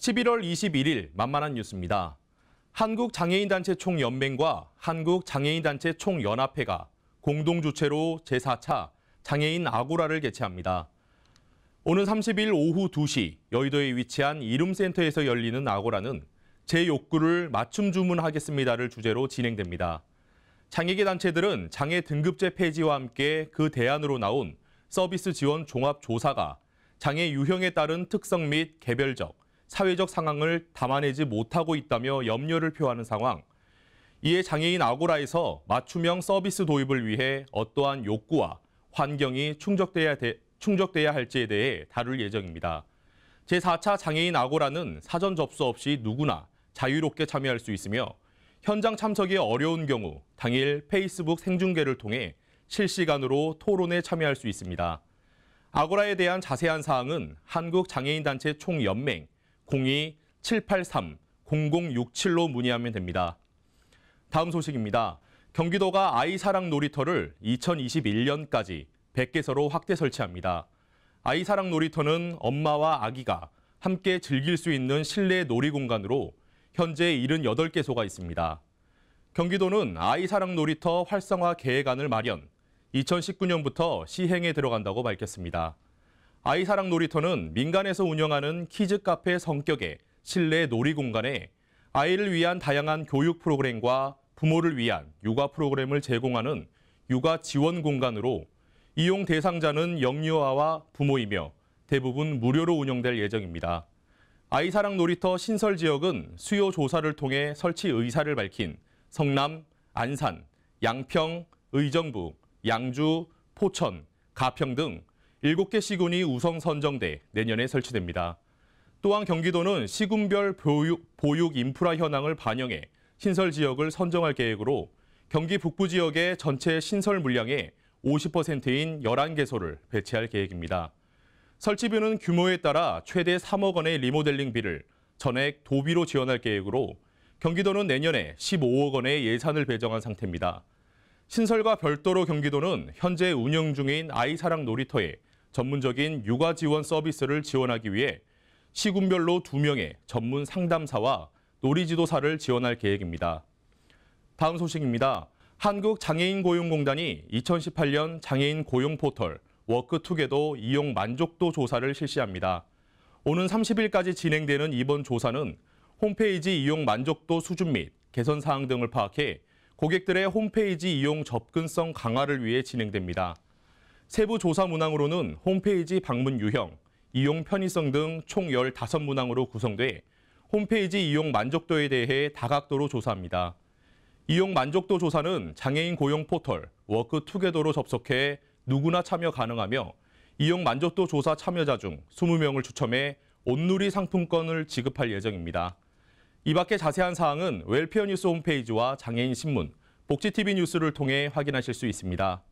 11월 21일 만만한 뉴스입니다. 한국장애인단체 총연맹과 한국장애인단체 총연합회가 공동주체로 제4차 장애인 아고라를 개최합니다. 오는 30일 오후 2시 여의도에 위치한 이름센터에서 열리는 아고라는 제 욕구를 맞춤 주문하겠습니다를 주제로 진행됩니다. 장애계 단체들은 장애 등급제 폐지와 함께 그 대안으로 나온 서비스 지원 종합 조사가 장애 유형에 따른 특성 및 개별적, 사회적 상황을 담아내지 못하고 있다며 염려를 표하는 상황. 이에 장애인 아고라에서 맞춤형 서비스 도입을 위해 어떠한 욕구와 환경이 충족돼야, 되, 충족돼야 할지에 대해 다룰 예정입니다. 제4차 장애인 아고라는 사전 접수 없이 누구나 자유롭게 참여할 수 있으며 현장 참석이 어려운 경우 당일 페이스북 생중계를 통해 실시간으로 토론에 참여할 수 있습니다. 아고라에 대한 자세한 사항은 한국장애인단체 총연맹 02-783-0067로 문의하면 됩니다. 다음 소식입니다. 경기도가 아이사랑 놀이터를 2021년까지 100개소로 확대 설치합니다. 아이사랑 놀이터는 엄마와 아기가 함께 즐길 수 있는 실내 놀이 공간으로 현재 78개소가 있습니다. 경기도는 아이사랑 놀이터 활성화 계획안을 마련, 2019년부터 시행에 들어간다고 밝혔습니다. 아이사랑 놀이터는 민간에서 운영하는 키즈 카페 성격의 실내 놀이 공간에 아이를 위한 다양한 교육 프로그램과 부모를 위한 육아 프로그램을 제공하는 육아 지원 공간으로 이용 대상자는 영유아와 부모이며 대부분 무료로 운영될 예정입니다. 아이사랑 놀이터 신설 지역은 수요 조사를 통해 설치 의사를 밝힌 성남, 안산, 양평, 의정부, 양주, 포천, 가평 등 7개 시군이 우선 선정돼 내년에 설치됩니다. 또한 경기도는 시군별 보육, 보육 인프라 현황을 반영해 신설 지역을 선정할 계획으로 경기 북부 지역의 전체 신설 물량의 50%인 11개소를 배치할 계획입니다. 설치비는 규모에 따라 최대 3억 원의 리모델링비를 전액 도비로 지원할 계획으로 경기도는 내년에 15억 원의 예산을 배정한 상태입니다. 신설과 별도로 경기도는 현재 운영 중인 아이사랑 놀이터에 전문적인 육아 지원 서비스를 지원하기 위해 시군별로 2명의 전문 상담사와 놀이지도사를 지원할 계획입니다. 다음 소식입니다. 한국장애인고용공단이 2018년 장애인 고용 포털 워크투게더 이용 만족도 조사를 실시합니다. 오는 30일까지 진행되는 이번 조사는 홈페이지 이용 만족도 수준 및 개선 사항 등을 파악해 고객들의 홈페이지 이용 접근성 강화를 위해 진행됩니다. 세부 조사 문항으로는 홈페이지 방문 유형, 이용 편의성 등 총 15문항으로 구성돼 홈페이지 이용 만족도에 대해 다각도로 조사합니다. 이용 만족도 조사는 장애인 고용 포털 워크투게더로 접속해 누구나 참여 가능하며 이용 만족도 조사 참여자 중 20명을 추첨해 온누리 상품권을 지급할 예정입니다. 이 밖에 자세한 사항은 웰피어 뉴스 홈페이지와 장애인 신문, 복지TV 뉴스를 통해 확인하실 수 있습니다.